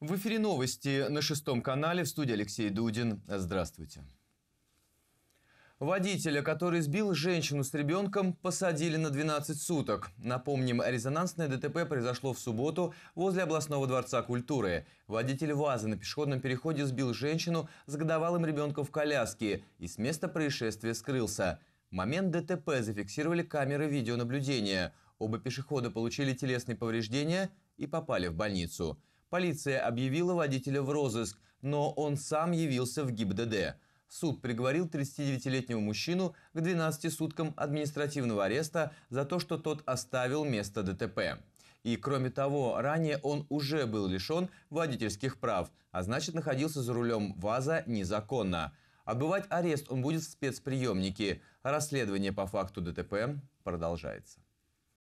В эфире новости на шестом канале в студии Алексей Дудин. Здравствуйте. Водителя, который сбил женщину с ребенком, посадили на 12 суток. Напомним, резонансное ДТП произошло в субботу возле областного дворца культуры. Водитель ВАЗа на пешеходном переходе сбил женщину с годовалым ребенком в коляске и с места происшествия скрылся. Момент ДТП зафиксировали камеры видеонаблюдения. Оба пешехода получили телесные повреждения и попали в больницу. Полиция объявила водителя в розыск, но он сам явился в ГИБДД. Суд приговорил 39-летнего мужчину к 12 суткам административного ареста за то, что тот оставил место ДТП. И кроме того, ранее он уже был лишен водительских прав, а значит находился за рулем ВАЗа незаконно. Отбывать арест он будет в спецприемнике. Расследование по факту ДТП продолжается.